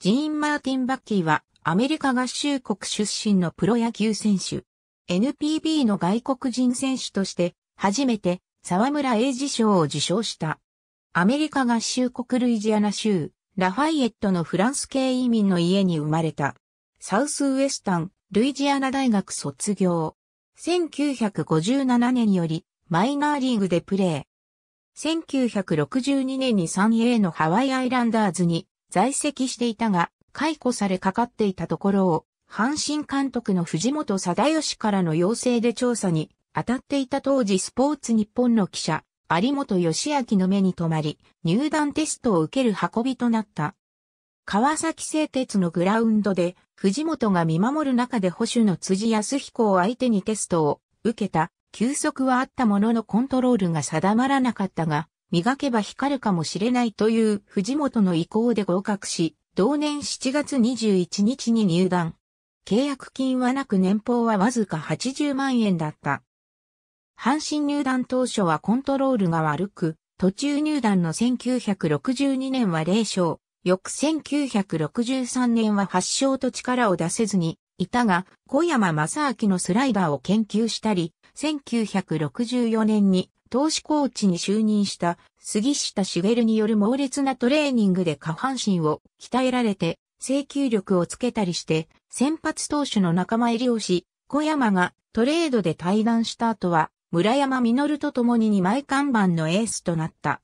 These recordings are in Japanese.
ジーン・マーティン・バッキーはアメリカ合衆国出身のプロ野球選手。NPB の外国人選手として初めて沢村栄治賞を受賞した。アメリカ合衆国ルイジアナ州ラファイエットのフランス系移民の家に生まれた。サウスウエスタンルイジアナ大学卒業。1957年よりマイナーリーグでプレー。1962年に 3A のハワイアイランダーズに在籍していたが、解雇されかかっていたところを、阪神監督の藤本貞義からの要請で調査に当たっていた当時スポーツ日本の記者、有本義明の目に留まり、入団テストを受ける運びとなった。川崎製鉄のグラウンドで、藤本が見守る中で保守の辻康彦を相手にテストを受けた、休息はあったもののコントロールが定まらなかったが、磨けば光るかもしれないという藤本の意向で合格し、同年7月21日に入団。契約金はなく年俸はわずか80万円だった。阪神入団当初はコントロールが悪く、途中入団の1962年は0勝、翌1963年は8勝と力を出せずにいたが、小山正明のスライダーを研究したり、1964年に投資コーチに就任した杉下茂による猛烈なトレーニングで下半身を鍛えられて、制球力をつけたりして、先発投手の仲間入りをし、小山がトレードで対談した後は、村山実と共に2枚看板のエースとなった。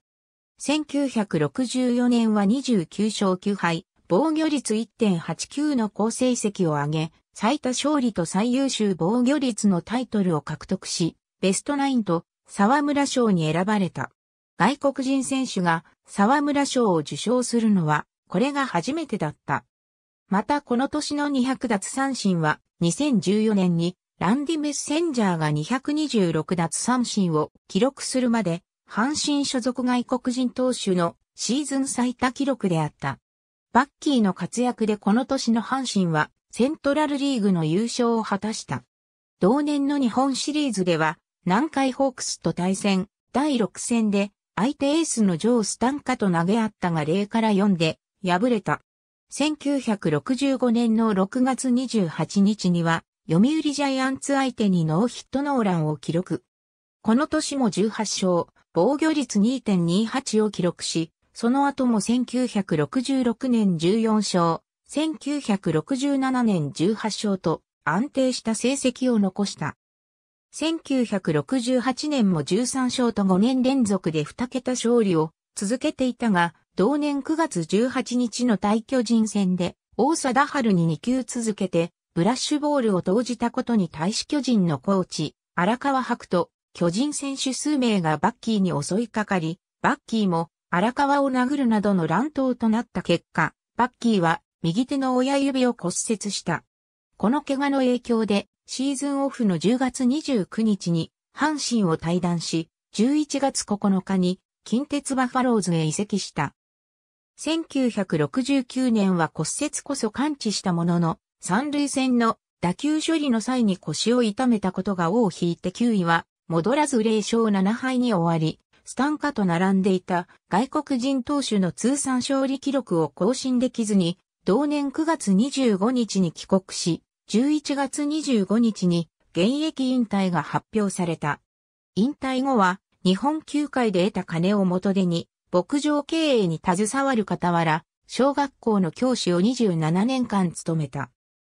1964年は29勝9敗、防御率1.89の好成績を上げ、最多勝利と最優秀防御率のタイトルを獲得し、ベストナインと沢村賞に選ばれた。外国人選手が沢村賞を受賞するのは、これが初めてだった。またこの年の200奪三振は、2014年にランディ・メッセンジャーが226奪三振を記録するまで、阪神所属外国人投手のシーズン最多記録であった。バッキーの活躍でこの年の阪神はセントラルリーグの優勝を果たした。同年の日本シリーズでは、南海ホークスと対戦、第6戦で、相手エースのジョー・スタンカと投げ合ったが0から4で、敗れた。1965年の6月28日には、読売ジャイアンツ相手にノーヒットノーランを記録。この年も18勝、防御率2.28を記録し、その後も1966年14勝、1967年18勝と安定した成績を残した。1968年も13勝と5年連続で2桁勝利を続けていたが、同年9月18日の大巨人戦で、大貞春に2球続けて、ブラッシュボールを投じたことに対し巨人のコーチ、荒川博と、巨人選手数名がバッキーに襲いかかり、バッキーも荒川を殴るなどの乱闘となった結果、バッキーは右手の親指を骨折した。この怪我の影響で、シーズンオフの10月29日に、阪神を退団し、11月9日に、近鉄バファローズへ移籍した。1969年は骨折こそ完治したものの、三塁線の打球処理の際に腰を痛めたことが尾を引いて9位は、戻らず0勝7敗に終わり、スタンカと並んでいた外国人投手の通算勝利記録を更新できずに同年9月25日に帰国し、11月25日に現役引退が発表された。引退後は日本球界で得た金を元手に牧場経営に携わる傍ら、小学校の教師を27年間務めた。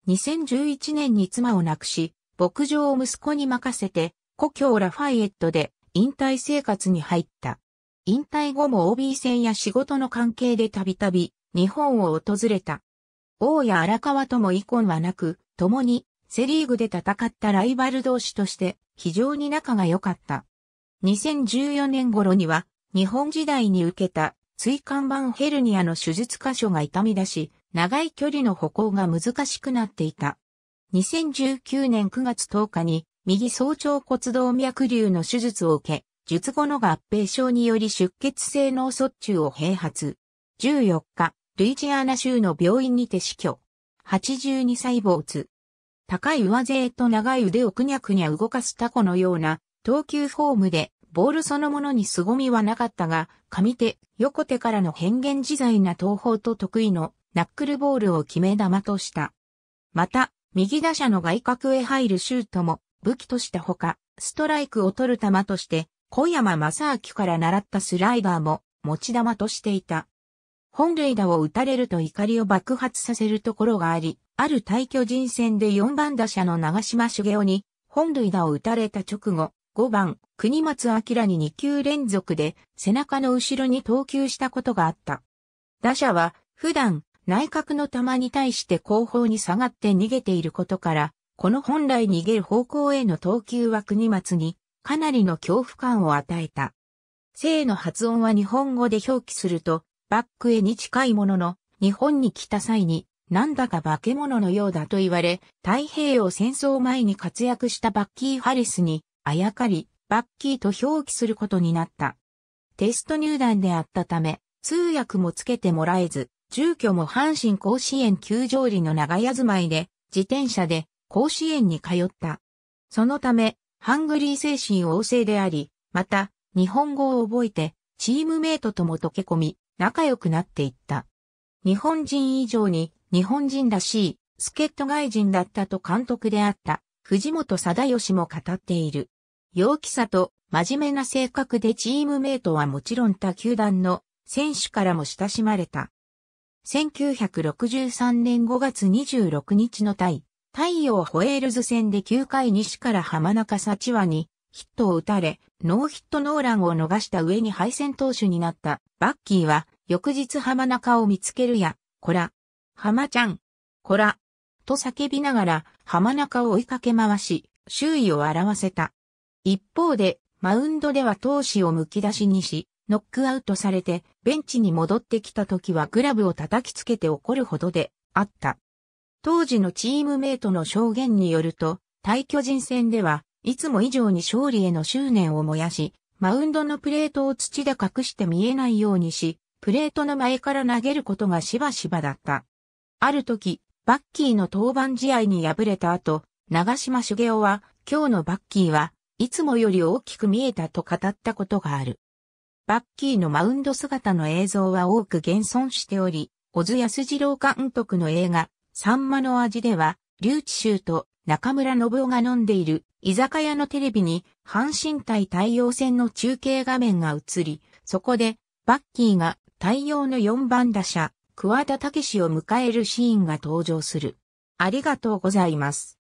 2011年に妻を亡くし、牧場を息子に任せて、故郷ラファイエットで引退生活に入った。引退後も OB 戦や仕事の関係でたびたび日本を訪れた。王や荒川とも遺恨はなく、共にセリーグで戦ったライバル同士として非常に仲が良かった。2014年頃には日本時代に受けた椎間板ヘルニアの手術箇所が痛み出し、長い距離の歩行が難しくなっていた。2019年9月10日に右早朝骨動脈瘤の手術を受け、術後の合併症により出血性脳卒中を併発。14日、ルイジアナ州の病院にて死去。82歳没。高い上背と長い腕をくにゃくにゃ動かすタコのような投球フォームでボールそのものに凄みはなかったが、上手、横手からの変幻自在な投法と得意のナックルボールを決め球とした。また、右打者の外角へ入るシュートも武器としたほか、ストライクを取る球として、小山正明から習ったスライダーも持ち球としていた。本塁打を打たれると怒りを爆発させるところがあり、ある対巨人戦で4番打者の長島茂雄に本塁打を打たれた直後、5番、国松明に2球連続で背中の後ろに投球したことがあった。打者は普段内角の球に対して後方に下がって逃げていることから、この本来逃げる方向への投球は国松にかなりの恐怖感を与えた。性の発音は日本語で表記するとバックへに近いものの、日本に来た際に、なんだか化け物のようだと言われ、太平洋戦争前に活躍したバッキー・ハリスに、あやかり、バッキーと表記することになった。テスト入団であったため、通訳もつけてもらえず、住居も阪神甲子園球場里の長屋住まいで、自転車で甲子園に通った。そのため、ハングリー精神旺盛であり、また、日本語を覚えて、チームメイトとも溶け込み、仲良くなっていった。日本人以上に日本人らしい助っ人外人だったと監督であった藤本貞義も語っている。陽気さと真面目な性格でチームメイトはもちろん他球団の選手からも親しまれた。1963年5月26日の対、太陽ホエールズ戦で9回西から浜中幸和にヒットを打たれ、ノーヒットノーランを逃した上に敗戦投手になったバッキーは、翌日浜中を見つけるや、こら、浜ちゃん、こら、と叫びながら浜中を追いかけ回し、周囲を表せた。一方で、マウンドでは闘志をむき出しにし、ノックアウトされて、ベンチに戻ってきた時はグラブを叩きつけて怒るほどであった。当時のチームメイトの証言によると、対巨人戦では、いつも以上に勝利への執念を燃やし、マウンドのプレートを土で隠して見えないようにし、プレートの前から投げることがしばしばだった。ある時、バッキーの登板試合に敗れた後、長島茂雄は、今日のバッキーはいつもより大きく見えたと語ったことがある。バッキーのマウンド姿の映像は多く現存しており、小津安二郎監督の映画、サンマの味では、リュシュ州と中村信夫が飲んでいる居酒屋のテレビに阪神対太陽戦の中継画面が映り、そこでバッキーが太陽の4番打者、桑田武史を迎えるシーンが登場する。ありがとうございます。